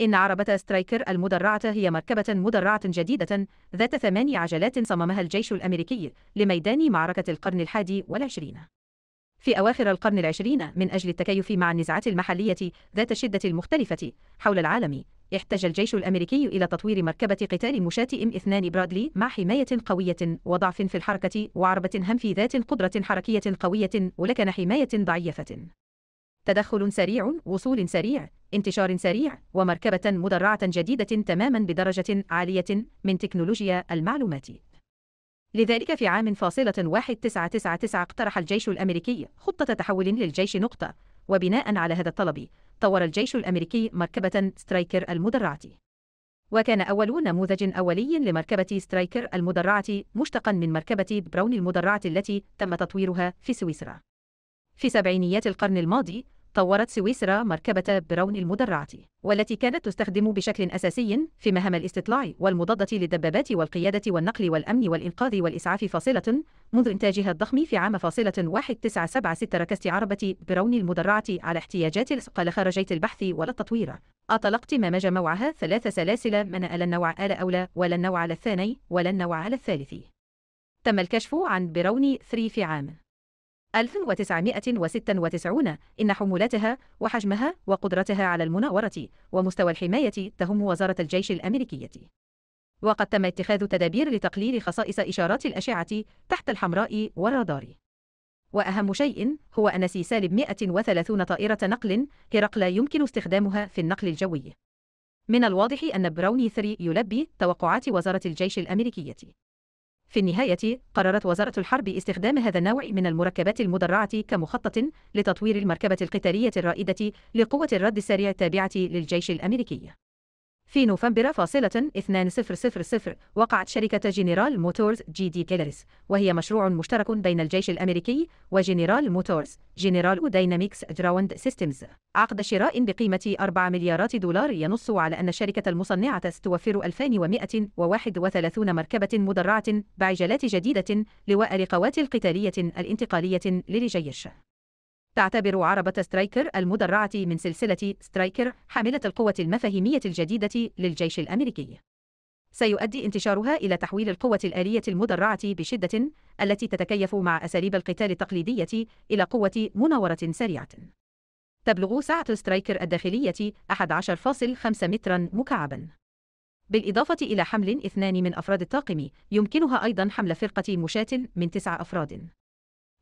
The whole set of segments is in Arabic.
إن عربة سترايكر المدرعة هي مركبة مدرعة جديدة ذات ثماني عجلات صممها الجيش الأمريكي لميدان معركة القرن الحادي والعشرين. في أواخر القرن العشرين من أجل التكيف مع النزاعات المحلية ذات الشدة المختلفة حول العالم، احتاج الجيش الأمريكي إلى تطوير مركبة قتال مشاة إم اثنان برادلي مع حماية قوية وضعف في الحركة وعربة هم في ذات قدرة حركية قوية ولكن حماية ضعيفة. تدخل سريع، وصول سريع، انتشار سريع ومركبة مدرعة جديدة تماما بدرجة عالية من تكنولوجيا المعلومات. لذلك في عام فاصلة تسعة اقترح الجيش الأمريكي خطة تحول للجيش نقطة، وبناء على هذا الطلب، طور الجيش الأمريكي مركبة سترايكر المدرعة. وكان أول نموذج أولي لمركبة سترايكر المدرعة مشتقا من مركبة براون المدرعة التي تم تطويرها في سويسرا. في سبعينيات القرن الماضي، طورت سويسرا مركبة براون المدرعة، والتي كانت تستخدم بشكل أساسي في مهام الاستطلاع والمضادة للدبابات والقيادة والنقل والأمن والإنقاذ والإسعاف فاصلة منذ إنتاجها الضخم في عام فاصلة 1976 عربة براون المدرعة على احتياجات قال خرجت البحث ولا التطوير أطلقت ممج موعها ثلاث سلاسل من ألا النوع آل أولى ولا النوع على الثاني ولا النوع على الثالث تم الكشف عن براوني 3 في عام 1996 إن حمولتها وحجمها وقدرتها على المناورة ومستوى الحماية تهم وزارة الجيش الأمريكية. وقد تم اتخاذ تدابير لتقليل خصائص إشارات الأشعة تحت الحمراء والرادار. وأهم شيء هو أن سي سالب 130 طائرة نقل هرقل يمكن استخدامها في النقل الجوي. من الواضح أن براوني 3 يلبي توقعات وزارة الجيش الأمريكية. في النهاية، قررت وزارة الحرب استخدام هذا النوع من المركبات المدرعة كمخطط لتطوير المركبة القتالية الرائدة لقوة الرد السريع التابعة للجيش الأمريكي. في نوفمبر فاصلة 2000 وقعت شركة جنرال موتورز جي دي كيلرس وهي مشروع مشترك بين الجيش الأمريكي وجنرال موتورز جنرال دايناميكس جراوند سيستمز عقد شراء بقيمة 4 مليارات دولار ينص على أن الشركة المصنعة ستوفر 2131 مركبة مدرعة بعجلات جديدة لواء لقوات القتالية الانتقالية للجيش تعتبر عربة سترايكر المدرعة من سلسلة سترايكر حاملة القوة المفاهيمية الجديدة للجيش الأمريكي. سيؤدي انتشارها إلى تحويل القوة الآلية المدرعة بشدة التي تتكيف مع أساليب القتال التقليدية إلى قوة مناورة سريعة. تبلغ سعة سترايكر الداخلية 11.5 مترا مكعبا. بالإضافة إلى حمل اثنان من أفراد الطاقم، يمكنها أيضا حمل فرقة مشاة من تسع أفراد.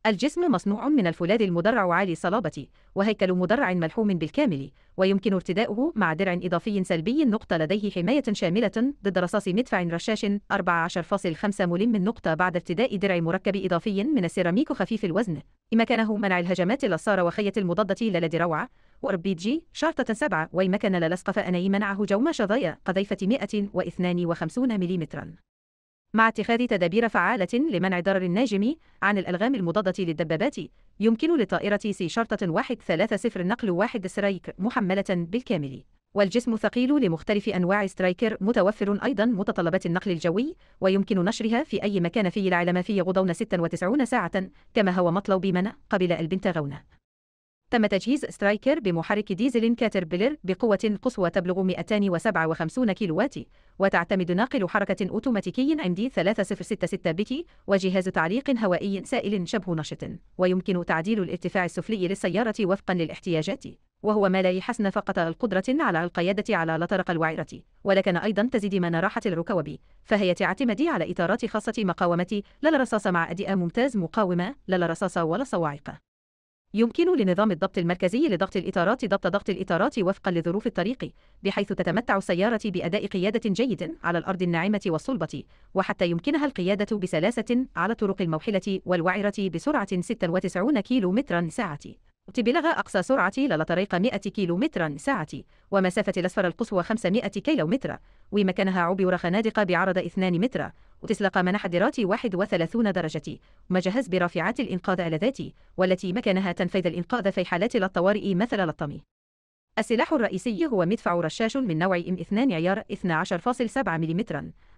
الجسم مصنوع من الفولاذ المدرع عالي الصلابة، وهيكل مدرع ملحوم بالكامل، ويمكن ارتداؤه مع درع إضافي سلبي النقطة لديه حماية شاملة ضد رصاص مدفع رشاش 14.5 ملم النقطة بعد ارتداء درع مركب إضافي من السيراميك خفيف الوزن، إمكانه منع الهجمات اللصارة وخية المضادة للدي روعة، وأربي جي شرطة 7 ومكن للسقف أني منعه جوم شظايا قذيفة 152 ملم مع اتخاذ تدابير فعالة لمنع ضرر الناجم عن الألغام المضادة للدبابات، يمكن لطائرة سي شرطة واحد ثلاثة صفر نقل واحد سرايك محملة بالكامل. والجسم الثقيل لمختلف أنواع سترايكر متوفر أيضا متطلبات النقل الجوي ويمكن نشرها في أي مكان في العالم في غضون 96 ساعة كما هو مطلوب من قبل البنتاغون تم تجهيز سترايكر بمحرك ديزل كاتربيلر بقوة قصوى تبلغ 257 وات وتعتمد ناقل حركة أوتوماتيكي ام دي 3066 بكي وجهاز تعليق هوائي سائل شبه نشط ويمكن تعديل الارتفاع السفلي للسيارة وفقا للاحتياجات وهو ما لا يحسن فقط القدرة على القيادة على لطرق الوعرة ولكن أيضا تزيد من راحة الركوب فهي تعتمد على إطارات خاصة مقاومة لا مع أداء ممتاز مقاومة لا ولا صواعق يمكن لنظام الضبط المركزي لضغط الإطارات ضبط ضغط الإطارات وفقا لظروف الطريق، بحيث تتمتع السيارة بأداء قيادة جيد على الأرض الناعمة والصلبة، وحتى يمكنها القيادة بسلاسة على طرق الموحلة والوعرة بسرعة 96 كيلومترا ساعة. تبلغ أقصى سرعة للطريق 100 مترا ساعة ومسافة الأسفر القصوى 500 مترا ومكانها عبور خنادق بعرض 2 متر وتسلق منح درات 31 درجة مجهز برافعات الإنقاذ على ذاتي والتي مكانها تنفيذ الإنقاذ في حالات للطوارئ مثل الطمي السلاح الرئيسي هو مدفع رشاش من نوع M2 عيار 12.7 ملم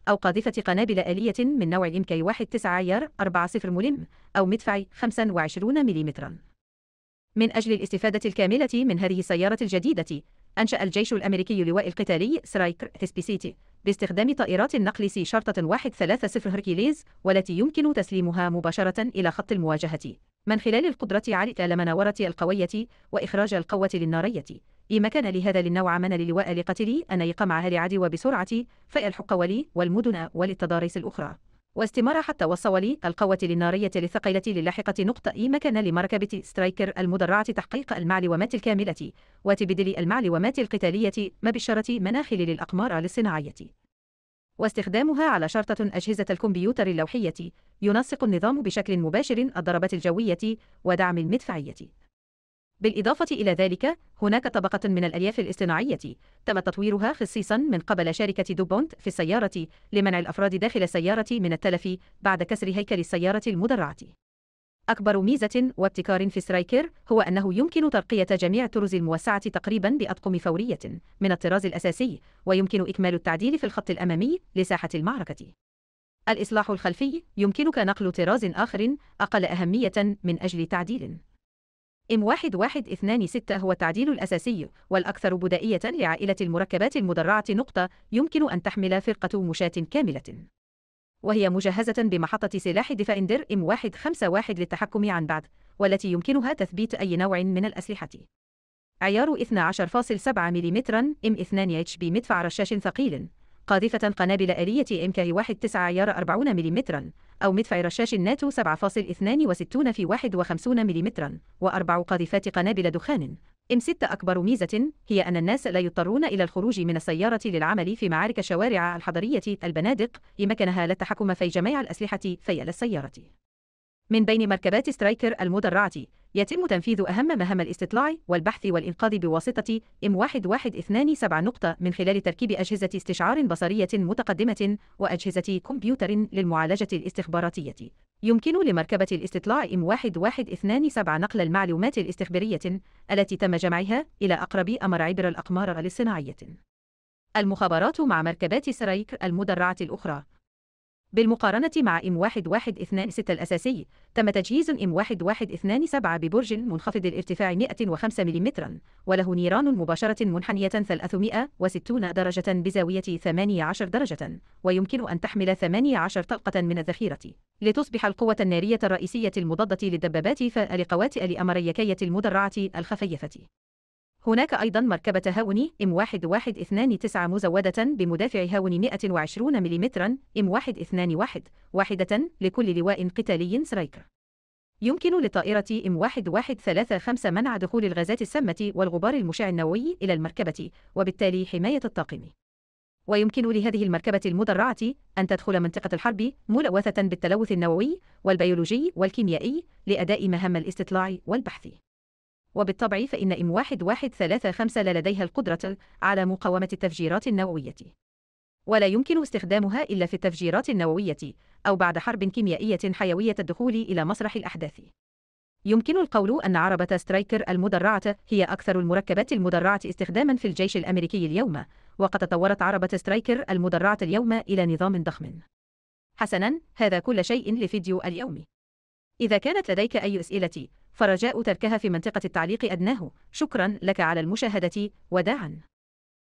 أو قاذفة قنابل آلية من نوع MK19 عيار 40 ملم أو مدفع 25 ملم من أجل الاستفادة الكاملة من هذه السيارة الجديدة، أنشأ الجيش الأمريكي لواء القتالي سرايكر سيتي باستخدام طائرات النقل سي شرطة 130 هركيليز والتي يمكن تسليمها مباشرة إلى خط المواجهة من خلال القدرة على المناورة مناورة القوية وإخراج القوة للنارية. إما كان لهذا للنوع من اللواء لقتلي أن يقمعها لعدوى بسرعة ولي والمدن والتضاريس الأخرى. واستمر حتى وصل القوة النارية للثقيلة للاحقة نقطة إي مكان لمركبة سترايكر المدرعة تحقيق المعلومات الكاملة وتبدل المعلومات القتالية مبشرة مناخل للأقمار الصناعية واستخدامها على شرطة أجهزة الكمبيوتر اللوحية ينسق النظام بشكل مباشر الضربات الجوية ودعم المدفعية بالإضافة إلى ذلك، هناك طبقة من الألياف الاصطناعية تم تطويرها خصيصا من قبل شركة دوبونت في السيارة لمنع الأفراد داخل السيارة من التلف بعد كسر هيكل السيارة المدرعة. أكبر ميزة وابتكار في سترايكر هو أنه يمكن ترقية جميع الطرز الموسعة تقريبا بأطقم فورية من الطراز الأساسي، ويمكن إكمال التعديل في الخط الأمامي لساحة المعركة. الإصلاح الخلفي يمكنك نقل طراز آخر أقل أهمية من أجل تعديل. ام 1126 هو التعديل الأساسي والأكثر بدائية لعائلة المركبات المدرعة نقطة يمكن أن تحمل فرقة مشاة كاملة وهي مجهزة بمحطة سلاح دفاع در ام 151 للتحكم عن بعد والتي يمكنها تثبيت أي نوع من الأسلحة عيار 12.7 ملم ام 2 اتش مدفع رشاش ثقيل قاذفة قنابل آلية إم كي 19 عيار 40 ملم أو مدفع رشاش الناتو 7.62 في 51 ملم وأربع قاذفات قنابل دخان إم 6 أكبر ميزة هي أن الناس لا يضطرون إلى الخروج من السيارة للعمل في معارك الشوارع الحضرية البنادق لمكنها للتحكم في جميع الأسلحة فيل السيارة من بين مركبات سترايكر المدرعة يتم تنفيذ أهم مهام الاستطلاع والبحث والإنقاذ بواسطة M1127 نقطة من خلال تركيب أجهزة استشعار بصرية متقدمة وأجهزة كمبيوتر للمعالجة الاستخباراتية. يمكن لمركبة الاستطلاع M1127 نقل المعلومات الاستخبارية التي تم جمعها إلى أقرب أمر عبر الأقمار الصناعية. المخابرات مع مركبات سرايكر المدرعة الأخرى بالمقارنة مع إم 1126 الأساسي، تم تجهيز إم 1127 ببرج منخفض الارتفاع 105 ملم، وله نيران مباشرة منحنية 360 درجة بزاوية 18 درجة، ويمكن أن تحمل 18 طلقة من الذخيرة، لتصبح القوة النارية الرئيسية المضادة للدبابات فالقواتئ الأمريكية المدرعة الخفيفة. هناك أيضا مركبة هاوني M1129 مزودة بمدافع هاوني 120 ملم M121 واحدة لكل لواء قتالي سرايكر. يمكن للطائرة M1135 منع دخول الغازات السامة والغبار المشع النووي إلى المركبة وبالتالي حماية الطاقم. ويمكن لهذه المركبة المدرعة أن تدخل منطقة الحرب ملوثة بالتلوث النووي والبيولوجي والكيميائي لأداء مهام الاستطلاع والبحث. وبالطبع فإن إم 1135 لا لديها القدرة على مقاومة التفجيرات النووية. ولا يمكن استخدامها إلا في التفجيرات النووية أو بعد حرب كيميائية حيوية الدخول إلى مسرح الأحداث. يمكن القول أن عربة سترايكر المدرعة هي أكثر المركبات المدرعة استخدامًا في الجيش الأمريكي اليوم، وقد تطورت عربة سترايكر المدرعة اليوم إلى نظام ضخم. حسنًا، هذا كل شيء لفيديو اليوم. إذا كانت لديك أي أسئلة فرجاء تركها في منطقة التعليق أدناه شكرا لك على المشاهدة وداعا